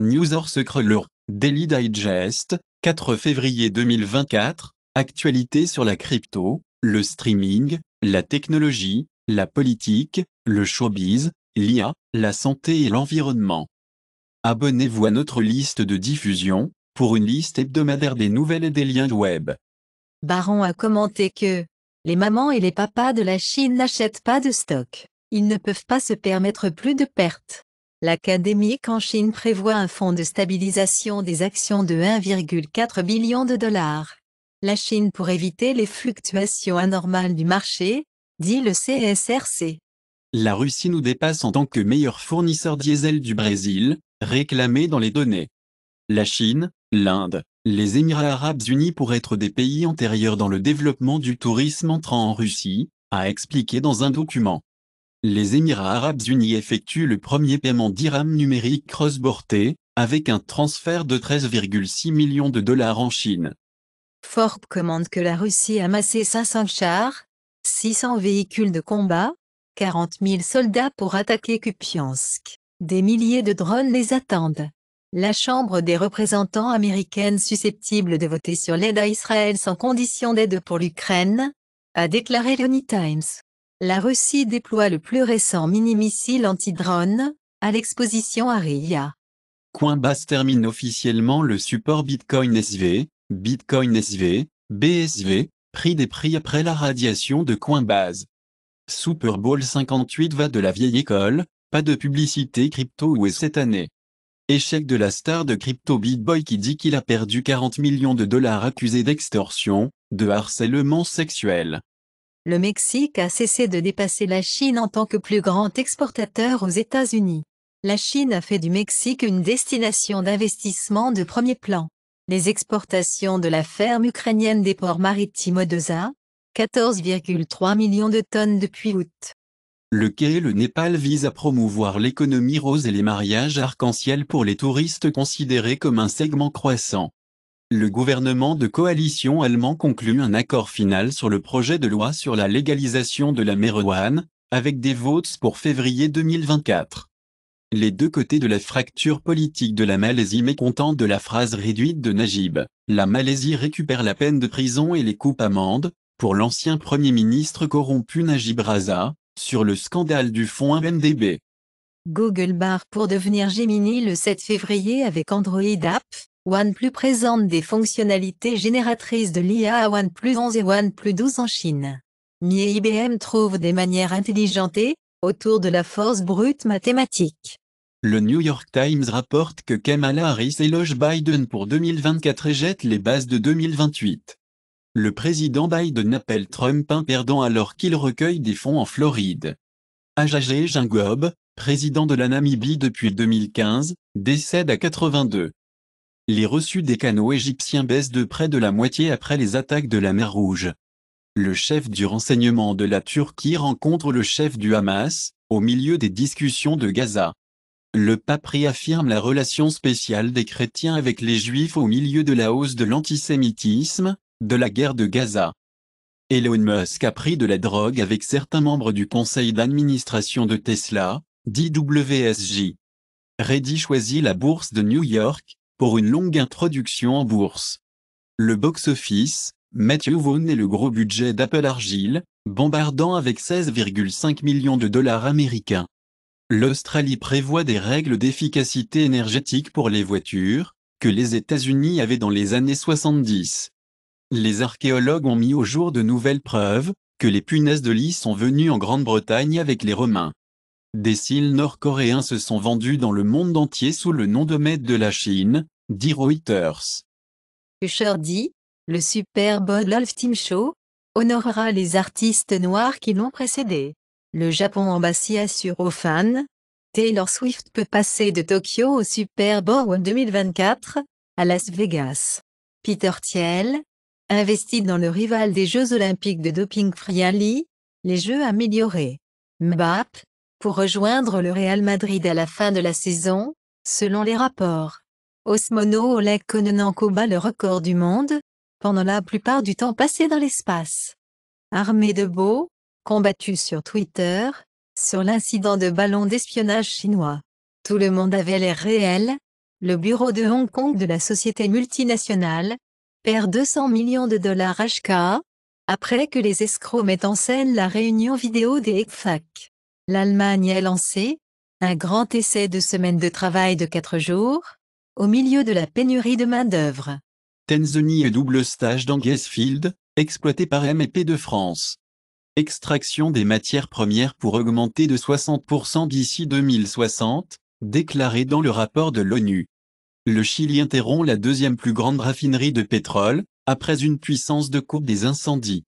News or leur, Daily Digest, 4 février 2024, actualité sur la crypto, le streaming, la technologie, la politique, le showbiz, l'IA, la santé et l'environnement. Abonnez-vous à notre liste de diffusion, pour une liste hebdomadaire des nouvelles et des liens web. Baron a commenté que les mamans et les papas de la Chine n'achètent pas de stock. Ils ne peuvent pas se permettre plus de pertes l'académique en Chine prévoit un fonds de stabilisation des actions de 1,4 billion de dollars. La Chine pour éviter les fluctuations anormales du marché, dit le CSRC. La Russie nous dépasse en tant que meilleur fournisseur diesel du Brésil, réclamé dans les données. La Chine, l'Inde, les Émirats arabes unis pour être des pays antérieurs dans le développement du tourisme entrant en Russie, a expliqué dans un document les Émirats arabes unis effectuent le premier paiement d'Iram numérique cross border avec un transfert de 13,6 millions de dollars en Chine. Forbes commande que la Russie a amassé 500 chars, 600 véhicules de combat, 40 000 soldats pour attaquer Kupiansk. Des milliers de drones les attendent. La Chambre des représentants américaine susceptible de voter sur l'aide à Israël sans condition d'aide pour l'Ukraine, a déclaré le Times la Russie déploie le plus récent mini-missile anti-drone, à l'exposition Aria. Coinbase termine officiellement le support Bitcoin SV, Bitcoin SV, BSV, prix des prix après la radiation de Coinbase. Super Bowl 58 va de la vieille école, pas de publicité crypto ou cette année. Échec de la star de crypto BitBoy qui dit qu'il a perdu 40 millions de dollars accusé d'extorsion, de harcèlement sexuel le Mexique a cessé de dépasser la Chine en tant que plus grand exportateur aux États-Unis. La Chine a fait du Mexique une destination d'investissement de premier plan. Les exportations de la ferme ukrainienne des ports maritimes Odessa, 14,3 millions de tonnes depuis août. Le quai et le Népal visent à promouvoir l'économie rose et les mariages arc-en-ciel pour les touristes considérés comme un segment croissant. Le gouvernement de coalition allemand conclut un accord final sur le projet de loi sur la légalisation de la marijuana, avec des votes pour février 2024. Les deux côtés de la fracture politique de la Malaisie mécontente de la phrase réduite de Najib, la Malaisie récupère la peine de prison et les coupes amendes, pour l'ancien Premier ministre corrompu Najib Raza, sur le scandale du fonds MDB. Google Bar pour devenir Gemini le 7 février avec Android App, OnePlus présente des fonctionnalités génératrices de l'IA à OnePlus 11 et OnePlus 12 en Chine. Mi IBM trouve des manières intelligentes autour de la force brute mathématique. Le New York Times rapporte que Kamala Harris éloge Biden pour 2024 et jette les bases de 2028. Le président Biden appelle Trump un perdant alors qu'il recueille des fonds en Floride. Ajajé Jingob, président de la Namibie depuis 2015, décède à 82 les reçus des canaux égyptiens baissent de près de la moitié après les attaques de la mer Rouge. Le chef du renseignement de la Turquie rencontre le chef du Hamas, au milieu des discussions de Gaza. Le pape réaffirme la relation spéciale des chrétiens avec les juifs au milieu de la hausse de l'antisémitisme, de la guerre de Gaza. Elon Musk a pris de la drogue avec certains membres du conseil d'administration de Tesla, dit WSJ. Reddy choisit la bourse de New York, pour une longue introduction en bourse. Le box-office, Matthew Vaughn et le gros budget d'Apple Argile, bombardant avec 16,5 millions de dollars américains. L'Australie prévoit des règles d'efficacité énergétique pour les voitures, que les États-Unis avaient dans les années 70. Les archéologues ont mis au jour de nouvelles preuves, que les punaises de lit sont venues en Grande-Bretagne avec les Romains. Des cils nord-coréens se sont vendus dans le monde entier sous le nom de maître de la Chine, dit Reuters. Usher dit, le Super Bowl Team Show honorera les artistes noirs qui l'ont précédé. Le Japon Embassy assure aux fans, Taylor Swift peut passer de Tokyo au Super Bowl 2024, à Las Vegas. Peter Thiel, investi dans le rival des Jeux Olympiques de Doping Friali, les Jeux améliorés. Mbappé, pour rejoindre le Real Madrid à la fin de la saison, selon les rapports. Osmono Oleg Kononenko bat le record du monde, pendant la plupart du temps passé dans l'espace. Armé de beaux, combattu sur Twitter, sur l'incident de ballon d'espionnage chinois. Tout le monde avait l'air réel, le bureau de Hong Kong de la société multinationale, perd 200 millions de dollars HK, après que les escrocs mettent en scène la réunion vidéo des ECFAC l'Allemagne a lancé un grand essai de semaine de travail de 4 jours, au milieu de la pénurie de main-d'œuvre. Tanzanie et double stage dans gasfield exploité par M&P de France. Extraction des matières premières pour augmenter de 60% d'ici 2060, déclaré dans le rapport de l'ONU. Le Chili interrompt la deuxième plus grande raffinerie de pétrole, après une puissance de coupe des incendies.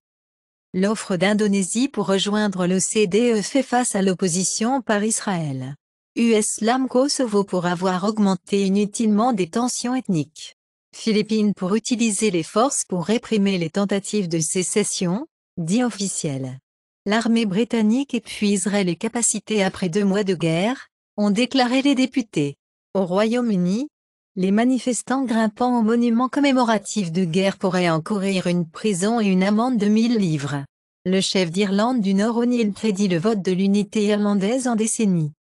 L'offre d'Indonésie pour rejoindre l'OCDE e fait face à l'opposition par Israël. US-LAM Kosovo pour avoir augmenté inutilement des tensions ethniques. Philippines pour utiliser les forces pour réprimer les tentatives de sécession, dit officiel. L'armée britannique épuiserait les capacités après deux mois de guerre, ont déclaré les députés. Au Royaume-Uni, les manifestants grimpant au monument commémoratif de guerre pourraient encourir une prison et une amende de 1000 livres. Le chef d'Irlande du Nord O'Neill prédit le vote de l'unité irlandaise en décennie.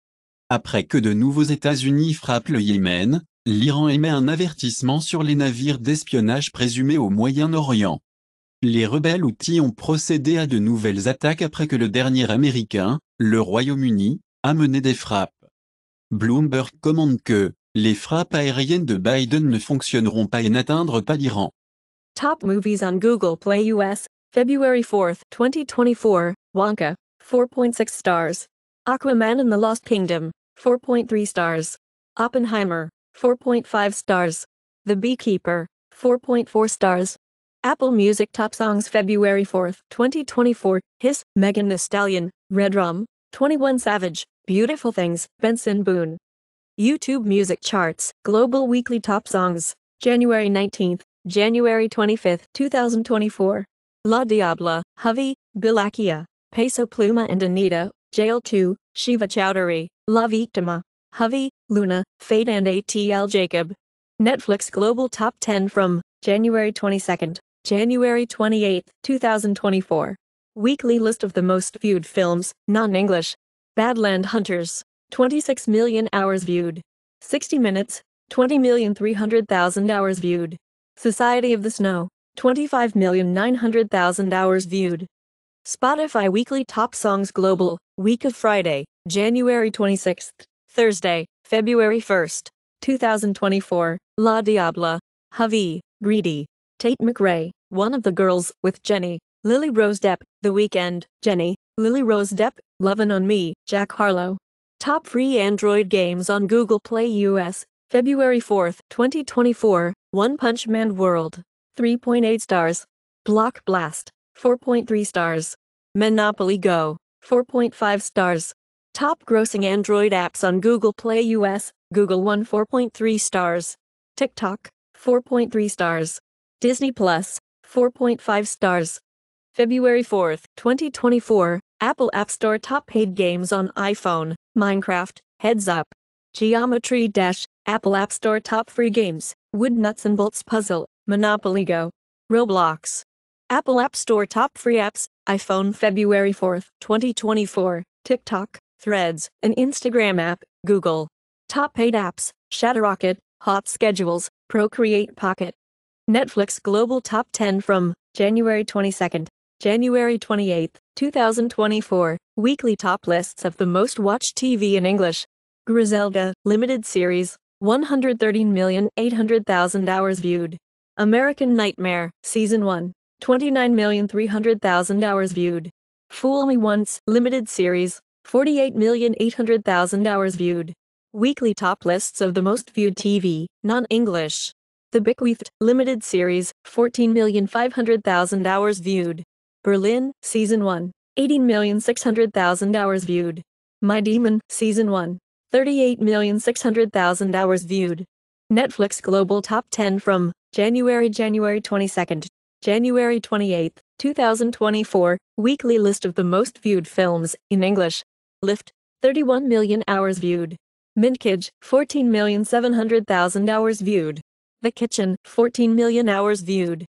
Après que de nouveaux États-Unis frappent le Yémen, l'Iran émet un avertissement sur les navires d'espionnage présumés au Moyen-Orient. Les rebelles outils ont procédé à de nouvelles attaques après que le dernier Américain, le Royaume-Uni, a mené des frappes. Bloomberg commande que, les frappes aériennes de Biden ne fonctionneront pas et n'atteindront pas l'Iran. Top movies on Google Play US, February 4, 2024, Wonka, 4.6 stars. Aquaman and the Lost Kingdom, 4.3 stars. Oppenheimer, 4.5 stars. The Beekeeper, 4.4 stars. Apple Music Top Songs February 4, 2024, His, Megan Thee Stallion, Red Rum, 21 Savage, Beautiful Things, Benson Boone. YouTube Music Charts, Global Weekly Top Songs, January 19, January 25, 2024. La Diabla, Hovey, Bilakia, Peso Pluma and Anita, Jail 2, Shiva Chowdhury, La Victima, Hovey, Luna, Fade and ATL Jacob. Netflix Global Top 10 from January 22, January 28, 2024. Weekly list of the most viewed films, non-English. Badland Hunters, 26 million hours viewed. 60 Minutes, 20,300,000 hours viewed. Society of the Snow, 25,900,000 hours viewed. Spotify Weekly Top Songs Global, Week of Friday, January 26th, Thursday, February 1st, 2024, La Diabla, Javi, Greedy, Tate McRae, One of the Girls, with Jenny, Lily Rose Depp, The Weekend, Jenny, Lily Rose Depp, Lovin' on Me, Jack Harlow, Top free Android games on Google Play US, February 4, 2024, One Punch Man World, 3.8 stars. Block Blast, 4.3 stars. Monopoly Go, 4.5 stars. Top grossing Android apps on Google Play US, Google One 4.3 stars. TikTok, 4.3 stars. Disney Plus, 4.5 stars. February 4, 2024, Apple App Store top paid games on iPhone, Minecraft, Heads Up. Geometry Dash, Apple App Store Top Free Games, Wood Nuts and Bolts Puzzle, Monopoly Go. Roblox. Apple App Store Top Free Apps, iPhone February 4, 2024, TikTok, Threads, An Instagram app, Google. Top 8 apps, Rocket. Hot Schedules, Procreate Pocket. Netflix Global Top 10 from January 22nd. January 28, 2024, weekly top lists of the most watched TV in English. Griselda, limited series, 113,800,000 hours viewed. American Nightmare, season 1, 29,300,000 hours viewed. Fool Me Once, limited series, 48,800,000 hours viewed. Weekly top lists of the most viewed TV, non-English. The Bequeathed, limited series, 14,500,000 hours viewed. Berlin, Season 1, 18,600,000 hours viewed. My Demon, Season 1, 38,600,000 hours viewed. Netflix Global Top 10 from January January 22nd, January 28th, 2024, weekly list of the most viewed films in English. Lift, 31 million hours viewed. Mintkage, 14,700,000 hours viewed. The Kitchen, 14 million hours viewed.